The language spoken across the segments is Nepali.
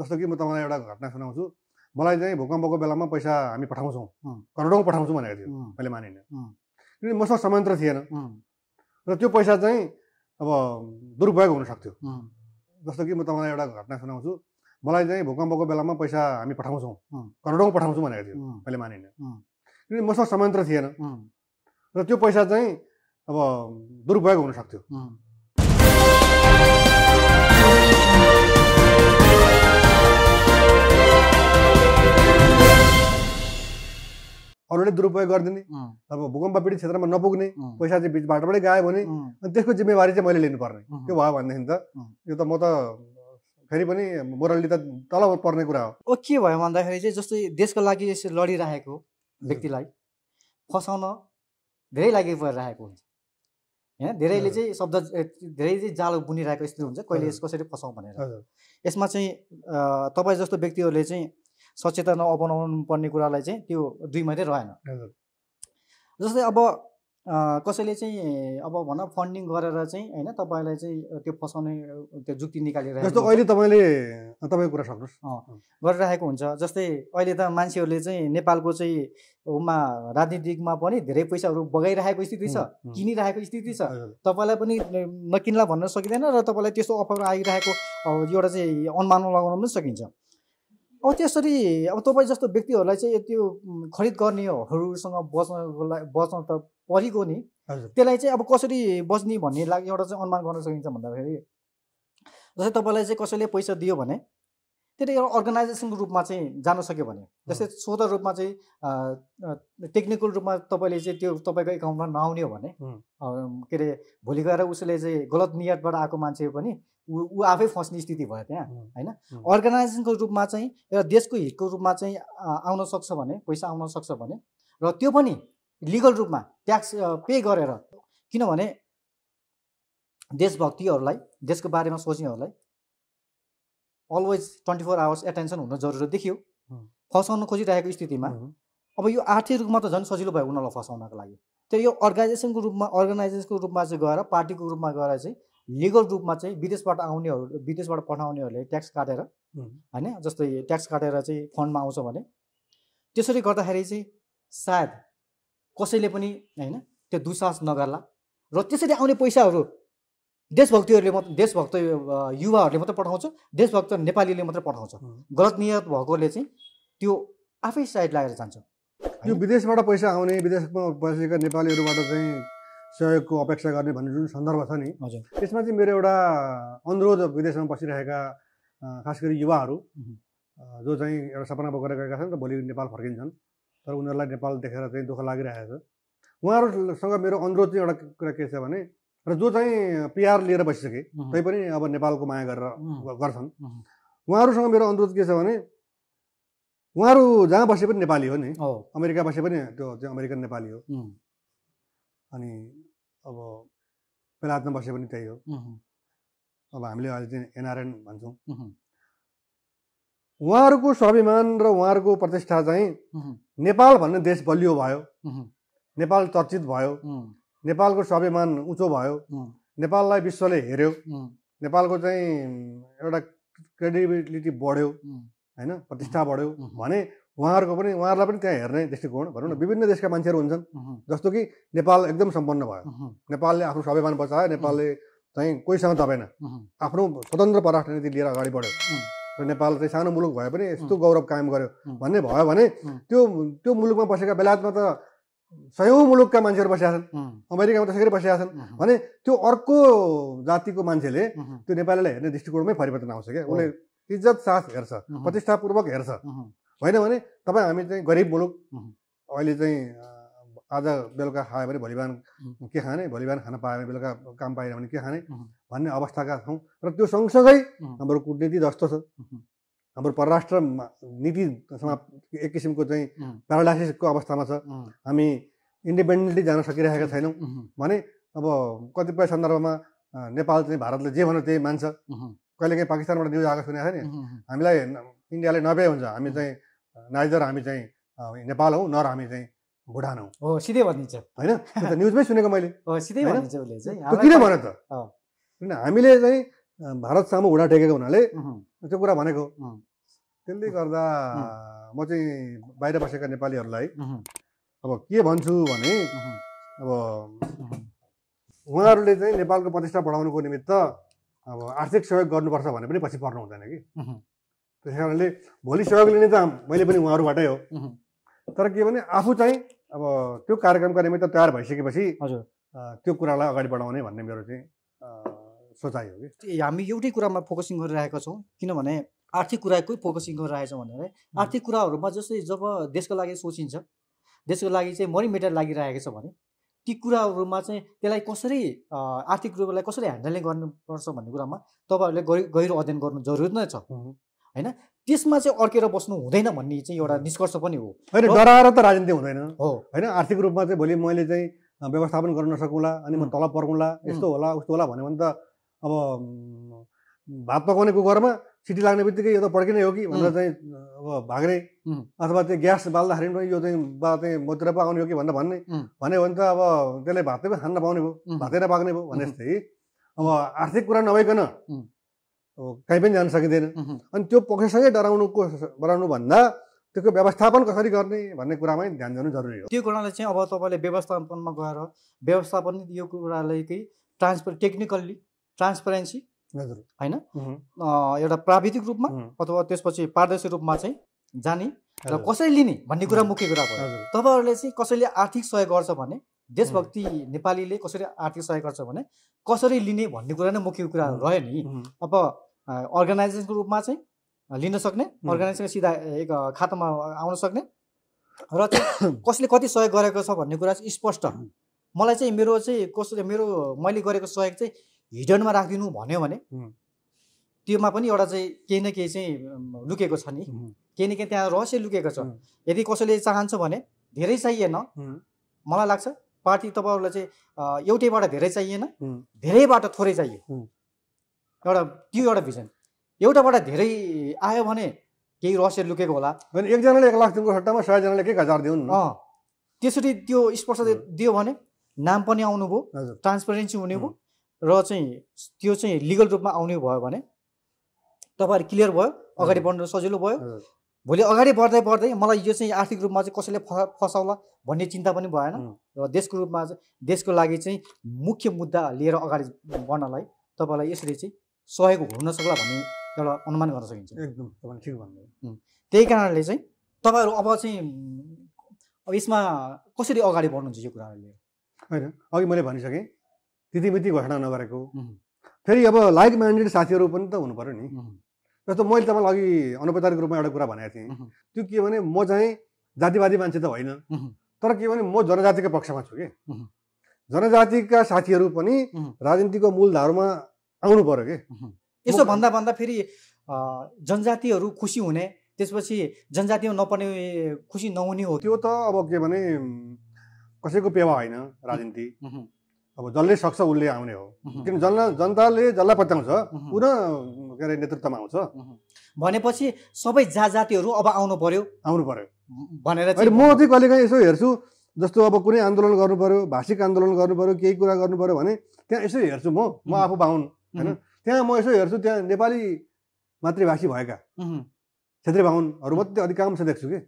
जस्तो कि म तपाईँलाई एउटा घटना सुनाउँछु मलाई चाहिँ भूकम्पको बेलामा पैसा हामी पठाउँछौँ करोडौँ पठाउँछौँ भनेको थियो मैले मानिनँ किनभने मसँग समान्तर थिएन र त्यो पैसा चाहिँ अब दुरुपयोग हुनसक्थ्यो जस्तो कि म तपाईँलाई एउटा घटना सुनाउँछु मलाई चाहिँ भूकम्पको बेलामा पैसा हामी पठाउँछौँ करोडौँ पठाउँछौँ भनेको थियो मैले मानिनँ किनभने मसँग समान्तर थिएन र त्यो पैसा चाहिँ अब दुरुपयोग हुनसक्थ्यो अरूले दुरुपयोग गरिदिने अब भूकम्प पीडित क्षेत्रमा नपुग्ने पैसा चाहिँ बिच बाटोबाटै गायो भने अनि त्यसको जिम्मेवारी चाहिँ मैले लिनुपर्ने त्यो भयो भनेदेखि त यो त म त फेरि पनि मोरली त तल पर्ने कुरा हो ओ के भयो भन्दाखेरि चाहिँ जस्तै देशको लागि लडिरहेको व्यक्तिलाई फसाउन धेरै लागि परिरहेको हुन्छ होइन धेरैले चाहिँ शब्द धेरै चाहिँ जालो बुनिरहेको यस्तो हुन्छ कहिले यस कसरी फसाउँ भनेर यसमा चाहिँ तपाईँ जस्तो व्यक्तिहरूले चाहिँ सचेतना अपनाउनु पर्ने कुरालाई चाहिँ त्यो दुई मात्रै रहेन जस्तै अब कसैले चाहिँ अब भन फन्डिङ गरेर चाहिँ होइन तपाईँलाई चाहिँ त्यो फसाउने त्यो जुक्ति निकालिरहेको जस्तो अहिले तपाईँले तपाईँको कुरा सक्नुहोस् गरिरहेको हुन्छ जस्तै अहिले त मान्छेहरूले चाहिँ नेपालको चाहिँ उमा राजनीतिमा पनि धेरै पैसाहरू बगाइरहेको स्थिति छ किनिरहेको स्थिति छ तपाईँलाई पनि नकिन्ला भन्न सकिँदैन र तपाईँलाई त्यस्तो अफर आइरहेको एउटा चाहिँ अनुमान लगाउन पनि सकिन्छ अब त्यसरी अब तपाईँ जस्तो व्यक्तिहरूलाई चाहिँ त्यो खरिद गर्नेहरूसँग बच्नको लागि बच्न त परेको नि त्यसलाई चाहिँ अब कसरी बच्ने भन्ने लागि एउटा चाहिँ अनुमान गर्न सकिन्छ भन्दाखेरि जस्तै तपाईँलाई चाहिँ कसैले पैसा दियो भने त्यो एउटा अर्गनाइजेसनको रूपमा चाहिँ जान सक्यो भने जस्तै स्वत रूपमा चाहिँ टेक्निकल रूपमा तपाईँले चाहिँ त्यो तपाईँको एकाउन्टमा नआउने हो भने के अरे भोलि गएर उसले चाहिँ गलत नियतबाट आएको मान्छे पनि ऊ आफै फस्ने स्थिति भयो त्यहाँ होइन अर्गनाइजेसनको रूपमा चाहिँ र देशको हितको रूपमा चाहिँ आउन सक्छ भने पैसा आउन सक्छ भने र त्यो पनि लिगल रूपमा ट्याक्स पे गरेर किनभने देशभक्तिहरूलाई देशको बारेमा सोच्नेहरूलाई always twenty four hours attention हुन जरुरत देखियो फसाउन खोजिरहेको स्थितिमा अब यो आर्थिक रूपमा त झन् सजिलो भयो उनीहरूलाई फसाउनको लागि त्यो यो अर्गनाइजेसनको रूपमा अर्गनाइजेसनको रूपमा चाहिँ गएर पार्टीको रूपमा गएर चाहिँ लिगल रूपमा चाहिँ विदेशबाट आउनेहरू विदेशबाट पठाउनेहरूले ट्याक्स काटेर होइन जस्तै ट्याक्स काटेर चाहिँ फन्डमा आउँछ भने त्यसरी गर्दाखेरि चाहिँ सायद कसैले पनि होइन त्यो दुस्साहस नगर्ला र त्यसरी आउने पैसाहरू देशभक्तिहरूले मात्र देशभक्त युवाहरूले मात्रै पठाउँछ देशभक्त नेपालीले मात्रै पठाउँछ गलत नियत भएकोले चाहिँ त्यो आफै साइड लागेर जान्छ यो विदेशबाट पैसा आउने विदेशमा बसेका नेपालीहरूबाट चाहिँ सहयोगको अपेक्षा गर्ने भन्ने जुन सन्दर्भ छ नि हजुर त्यसमा चाहिँ मेरो एउटा अनुरोध विदेशमा बसिरहेका खास गरी युवाहरू जो चाहिँ एउटा सपना बोकेर गएका छन् त भोलि नेपाल फर्किन्छन् तर उनीहरूलाई नेपाल देखेर चाहिँ दुःख लागिरहेको छ उहाँहरूसँग मेरो अनुरोध चाहिँ एउटा कुरा के छ भने र जो चाहिँ पिआर लिएर बसिसके तैपनि अब नेपालको माया गरेर गर्छन् उहाँहरूसँग मेरो अनुरोध के छ भने उहाँहरू जहाँ बसे पनि नेपाली हो नि अमेरिका बसे पनि त्यो अमेरिकन नेपाली हो अनि अब बेलायतमा बसे पनि त्यही हो अब हामीले अहिले चाहिँ एनआरएन भन्छौँ उहाँहरूको स्वाभिमान र उहाँहरूको प्रतिष्ठा चाहिँ नेपाल भन्ने देश बलियो भयो नेपाल चर्चित भयो नेपालको स्वाभिमान उचो भयो नेपाललाई विश्वले हेऱ्यो नेपालको चाहिँ एउटा क्रेडिबिलिटी बढ्यो होइन प्रतिष्ठा बढ्यो भने उहाँहरूको पनि उहाँहरूलाई पनि त्यहाँ हेर्ने दृष्टिकोण भनौँ न विभिन्न देशका मान्छेहरू हुन्छन् जस्तो कि नेपाल एकदम सम्पन्न भयो नेपालले आफ्नो स्वाभिमान बचायो नेपालले चाहिँ कोहीसँग दबेन आफ्नो स्वतन्त्र पराष्ट्र नीति लिएर अगाडि बढ्यो र नेपाल चाहिँ सानो मुलुक भए पनि यस्तो गौरव कायम गर्यो भन्ने भयो भने त्यो त्यो मुलुकमा बसेका बेलायतमा त सयौँ मुलुकका मान्छेहरू बसेका छन् अमेरिकामा त त्यसरी बसेका छन् भने त्यो अर्को जातिको मान्छेले त्यो नेपालीलाई हेर्ने दृष्टिकोणमै परिवर्तन आउँछ क्या उसले इज्जत साथ हेर्छ प्रतिष्ठापूर्वक हेर्छ होइन भने तपाईँ हामी चाहिँ गरिब मुलुक अहिले चाहिँ आज बेलुका खायो भने भोलि बिहान के खाने भोलि बिहान खान पायो भने बेलुका काम पाएन भने के खाने भन्ने अवस्थाका छौँ र त्यो सँगसँगै हाम्रो कुटनीति जस्तो छ हाम्रो परराष्ट्र समाप्त एक किसिमको चाहिँ प्यारालाइसिसको अवस्थामा छ हामी इन्डिपेन्डेन्टली जान सकिरहेका छैनौँ भने अब कतिपय सन्दर्भमा नेपाल चाहिँ भारतले जे भन्यो त्यही मान्छ कहिलेकाहीँ पाकिस्तानबाट न्युज आएको सुनेको छ नि हामीलाई इन्डियाले नभ्याइ हुन्छ हामी चाहिँ नाइदर हामी चाहिँ नेपाल हौँ नर हामी चाहिँ भुटान हौँ हो सिधै भनिन्छ होइन न्युजमै सुनेको मैले सिधै भनिन्छ उसले चाहिँ किन भने त किन हामीले चाहिँ भारतसम्म हुँडा टेकेको हुनाले त्यो कुरा भनेको त्यसले गर्दा म चाहिँ बाहिर बसेका नेपालीहरूलाई अब के भन्छु भने अब उहाँहरूले चाहिँ नेपालको प्रतिष्ठा बढाउनुको निमित्त अब आर्थिक सहयोग गर्नुपर्छ भने पनि पछि पर्नु हुँदैन कि त्यस कारणले भोलि सेवा लिने त मैले पनि उहाँहरूबाटै हो तर के भने आफू चाहिँ अब त्यो कार्यक्रमका निमित्त तयार भइसकेपछि हजुर त्यो कुरालाई अगाडि बढाउने भन्ने मेरो चाहिँ सोचाइ हो कि हामी एउटै कुरामा फोकसिङ गरिरहेका छौँ किनभने आर्थिक कुराकै फोकसिङ गरिरहेछौँ भनेर आर्थिक कुराहरूमा जस्तै जब देशको लागि सोचिन्छ देशको लागि चाहिँ मरि मेटर लागिरहेको छ भने ती कुराहरूमा चाहिँ त्यसलाई कसरी आर्थिक रूपलाई कसरी ह्यान्डलिङ गर्नुपर्छ भन्ने कुरामा तपाईँहरूले गहिरो अध्ययन गर्नु जरुरी नै छ होइन त्यसमा चाहिँ अड्केर बस्नु हुँदैन भन्ने चाहिँ एउटा निष्कर्ष पनि हो होइन डराएर त राजनीति हुँदैन हो होइन आर्थिक रूपमा चाहिँ भोलि मैले चाहिँ व्यवस्थापन गर्न नसकौँला अनि म तलब पर्कौँला यस्तो होला उस्तो होला भन्यो भने त अब भात पकाउने कुकरमा सिटी लाग्ने बित्तिकै यो त पड्किने हो कि भनेर चाहिँ अब भाग्ने अथवा चाहिँ ग्यास बाल्दाखेरि पनि यो चाहिँ बा चाहिँ मतिर पाउने हो कि भनेर भन्ने भन्यो भने त अब त्यसले भातै पनि खान नपाउने भयो भातै नपाक्ने भयो भने जस्तै अब आर्थिक कुरा नभइकन कहीँ पनि जान सकिँदैन अनि त्यो पक्षसँगै डराउनुको डराउनु भन्दा त्यसको व्यवस्थापन कसरी गर्ने भन्ने कुरामै ध्यान दिनु जरुरी हो त्यो कुरालाई चाहिँ अब तपाईँले व्यवस्थापनमा गएर व्यवस्थापन यो कुरालाई केही ट्रान्सपर टेक्निकल्ली ट्रान्सपेरेन्सी हजुर होइन एउटा प्राविधिक रूपमा अथवा त्यसपछि पारदर्शी रूपमा चाहिँ जाने र कसरी लिने भन्ने कुरा मुख्य कुरा भयो तपाईँहरूले चाहिँ कसैले आर्थिक सहयोग गर्छ भने देशभक्ति नेपालीले कसरी आर्थिक सहयोग गर्छ भने कसरी लिने भन्ने कुरा नै मुख्य कुरा रह्यो नि अब अर्गनाइजेसनको रूपमा चाहिँ लिन सक्ने अर्गनाइजेसन सिधा एक खातामा आउन सक्ने र चाहिँ कसले कति सहयोग गरेको छ भन्ने कुरा चाहिँ स्पष्ट मलाई चाहिँ मेरो चाहिँ कसले मेरो मैले गरेको सहयोग चाहिँ हिडनमा राखिदिनु भन्यो भने त्योमा पनि एउटा चाहिँ केही न केही चाहिँ लुकेको छ नि केही न केही त्यहाँ रहस्य लुकेको छ यदि कसैले चाहन्छ भने धेरै चाहिएन मलाई लाग्छ पार्टी तपाईँहरूलाई चाहिँ एउटैबाट धेरै चाहिएन धेरैबाट थोरै चाहियो एउटा त्यो एउटा भिजन एउटाबाट धेरै आयो भने केही रहस्य लुकेको होला एकजनाले एक लाख दिनको सट्टामा सयजनाले एक हजार दिउन् त्यसरी त्यो स्पर्श दियो भने नाम पनि आउनुभयो ट्रान्सपेरेन्सी हुने भयो र चाहिँ त्यो चाहिँ लिगल रूपमा आउने भयो भने तपाईँहरू क्लियर भयो अगाडि बढ्नु सजिलो भयो भोलि अगाडि बढ्दै बढ्दै मलाई यो चाहिँ आर्थिक रूपमा चाहिँ कसैले फसाउला भन्ने चिन्ता पनि भएन र देशको रूपमा चाहिँ देशको लागि चाहिँ मुख्य मुद्दा लिएर अगाडि बढ्नलाई तपाईँलाई यसरी चाहिँ सहयोग हुन सक्ला भन्ने एउटा अनुमान गर्न सकिन्छ एकदम तपाईँले ठिक भन्नुभयो त्यही कारणले चाहिँ तपाईँहरू अब चाहिँ अब यसमा कसरी अगाडि बढ्नुहुन्छ यो कुराहरू लिएर होइन अघि मैले भनिसकेँ त्यति मिति घोषणा नगरेको फेरि अब लाइक माइन्डेड साथीहरू पनि त हुनु पऱ्यो नि जस्तो मैले तपाईँलाई अघि अनौपचारिक रूपमा एउटा कुरा भनेको थिएँ त्यो के भने म चाहिँ जातिवादी मान्छे त होइन तर के भने म जनजातिको पक्षमा छु कि जनजातिका साथीहरू पनि राजनीतिको मूलधारमा आउनु पऱ्यो कि यसो भन्दा भन्दा फेरि जनजातिहरू खुसी हुने त्यसपछि जनजातिमा नपर्ने खुसी नहुने हो त्यो त अब के भने कसैको पेवा होइन राजनीति अब जसले सक्छ उसले आउने हो किन जन जनताले जसलाई पत्याउँछ पुनः के अरे नेतृत्वमा आउँछ भनेपछि सबै जा जातिहरू अब आउनु पर्यो आउनु पर्यो भनेर म चाहिँ कहिलेकाहीँ यसो हेर्छु जस्तो अब कुनै आन्दोलन गर्नु पर्यो भाषिक आन्दोलन गर्नु पर्यो केही कुरा गर्नु पर्यो भने त्यहाँ यसो हेर्छु म म आफू बाहुन होइन त्यहाँ म यसो हेर्छु त्यहाँ नेपाली मातृभाषी भएका क्षेत्रीय बाहुनहरू मात्रै अधिकांश देख्छु कि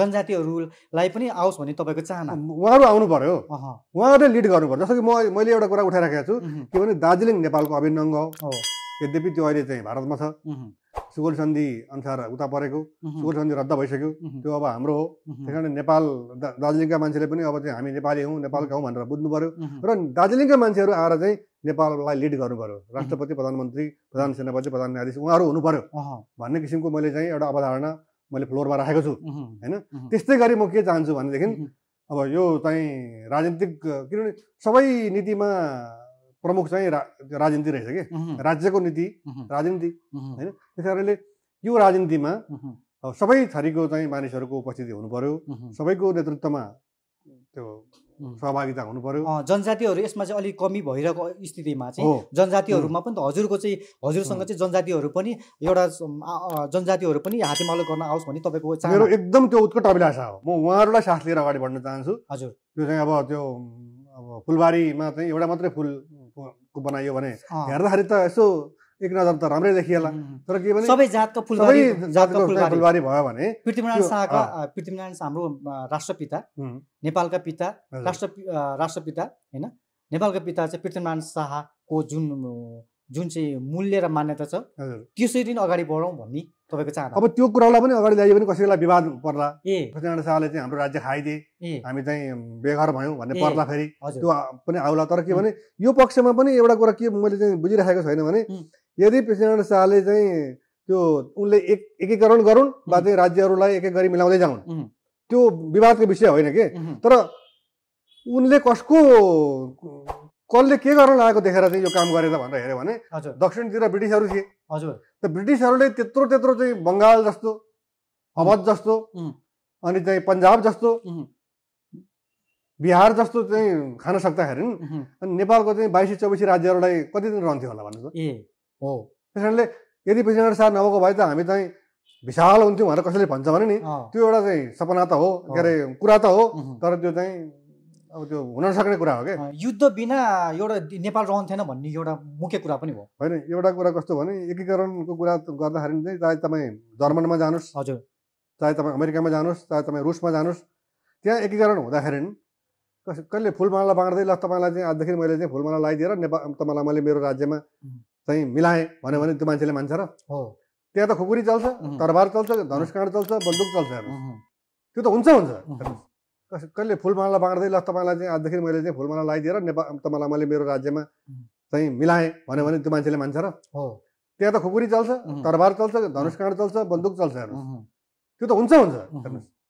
जनजातिहरूलाई पनि आओस् भन्ने तपाईँको चाहना उहाँहरू आउनु पर्यो उहाँहरूले लिड गर्नु पर्यो जस्तो कि म मैले एउटा कुरा उठाइराखेको छु के भने दार्जिलिङ नेपालको अभिन्न अङ्ग हो यद्यपि त्यो अहिले चाहिँ भारतमा छ सुगोल सन्धि अनुसार उता परेको सुगोल सन्धि रद्द भइसक्यो त्यो अब हाम्रो हो त्यस कारण नेपाल दार्जिलिङका मान्छेले पनि अब चाहिँ हामी नेपाली हौँ नेपालका हौँ भनेर बुझ्नु पऱ्यो र दार्जिलिङका मान्छेहरू आएर चाहिँ नेपाललाई लिड गर्नु पऱ्यो राष्ट्रपति प्रधानमन्त्री प्रधान सेनापति प्रधान न्यायाधीश उहाँहरू हुनु पऱ्यो भन्ने किसिमको मैले चाहिँ एउटा अवधारणा मैले फ्लोरमा राखेको छु होइन त्यस्तै गरी म के चाहन्छु भनेदेखि अब यो चाहिँ राजनीतिक किनभने सबै नीतिमा प्रमुख चाहिँ रा राजनीति रहेछ कि राज्यको नीति राजनीति होइन त्यस कारणले यो राजनीतिमा सबै थरीको चाहिँ मानिसहरूको उपस्थिति हुनु पर्यो सबैको नेतृत्वमा त्यो सहभागिता हुनु पर्यो जनजातिहरू यसमा चाहिँ अलिक कमी भइरहेको स्थितिमा चाहिँ जनजातिहरूमा पनि त हजुरको चाहिँ हजुरसँग चाहिँ जनजातिहरू पनि एउटा जनजातिहरू पनि हातेमालो गर्न आओस् भन्ने तपाईँको मेरो एकदम त्यो उत्कट अभिलाषा हो म उहाँहरूलाई साथ लिएर अगाडि बढ्न चाहन्छु हजुर त्यो चाहिँ अब त्यो अब फुलबारीमा चाहिँ एउटा मात्रै फुल बनाइयो भने हेर्दाखेरि त यसो एक नजर त राम्रै देखिएला तर के भने सबै जातको फुलबारी जातको फुलबारी भयो भने पृथ्वीनारायण शाहका पृथ्वीनारायण शाह हाम्रो राष्ट्रपिता नेपालका पिता राष्ट्र राष्ट्रपिता होइन नेपालका पिता चाहिँ पृथ्वीनारायण शाहको जुन जुन चाहिँ मूल्य र मान्यता छ त्यसरी नै अगाडि बढौँ भन्ने तपाईँको चाहना अब त्यो कुरालाई पनि अगाडि ल्याइयो भने कसैलाई विवाद पर्ला ए शाहले चाहिँ हाम्रो राज्य खाइदिए हामी चाहिँ बेघर भयौँ भन्ने पर्ला फेरि त्यो पनि आउला तर के भने यो पक्षमा पनि एउटा कुरा के मैले चाहिँ बुझिराखेको छैन भने यदि पृथ्वीनारायण शाहले चाहिँ त्यो उनले एक एकीकरण गरून् वा चाहिँ राज्यहरूलाई एक एक गरी मिलाउँदै जाउन् त्यो विवादको विषय होइन कि तर उनले कसको कसले के गर्न लागेको देखेर चाहिँ यो काम गरेर भनेर हेऱ्यो भने दक्षिणतिर ब्रिटिसहरू थिए हजुर त ब्रिटिसहरूले त्यत्रो त्यत्रो चाहिँ बङ्गाल जस्तो अवध जस्तो अनि चाहिँ पन्जाब जस्तो बिहार जस्तो चाहिँ खान सक्दाखेरि अनि नेपालको चाहिँ बाइसी चौबिसी राज्यहरूलाई कति दिन रहन्थ्यो होला भन्नु ए हो त्यस कारणले यदि पेसेन्जर साथ नभएको भए त हामी चाहिँ विशाल हुन्थ्यौँ भनेर कसैले भन्छ भने नि त्यो एउटा चाहिँ सपना त हो के अरे कुरा त हो तर त्यो चाहिँ अब त्यो हुन नसक्ने कुरा हो क्या युद्ध बिना एउटा नेपाल रहन्थेन भन्ने एउटा मुख्य कुरा पनि हो होइन एउटा कुरा कस्तो भने एकीकरणको कुरा गर्दाखेरि चाहिँ चाहे तपाईँ जर्मनमा जानुहोस् हजुर चाहे तपाईँ अमेरिकामा जानुहोस् चाहे तपाईँ रुसमा जानुहोस् त्यहाँ एकीकरण हुँदाखेरि कस कहिले फुलमाला बाँड्दै ल तपाईँलाई चाहिँ आजदेखि मैले चाहिँ फुलमाला लगाइदिएर नेपाल तपाईँलाई मैले मेरो राज्यमा चाहिँ मिलाएँ भन्यो भने त्यो मान्छेले मान्छ र हो त्यहाँ त खुकुरी चल्छ तरबार चल्छ धनुष काँड चल्छ बन्दुक चल्छ त्यो त हुन्छ हुन्छ कस कसले फुलमाला बाँड्दै ल तपाईँलाई चाहिँ आजदेखि मैले चाहिँ फुलमाला लगाइदिएर नेपाल तपाईँलाई मैले मेरो राज्यमा चाहिँ मिलाएँ भन्यो भने त्यो मान्छेले मान्छ र हो त्यहाँ त खुकुरी चल्छ तरबार चल्छ धनुष काँड चल्छ बन्दुक चल्छ हेर्नुहोस् त्यो त हुन्छ हुन्छ हेर्नुहोस्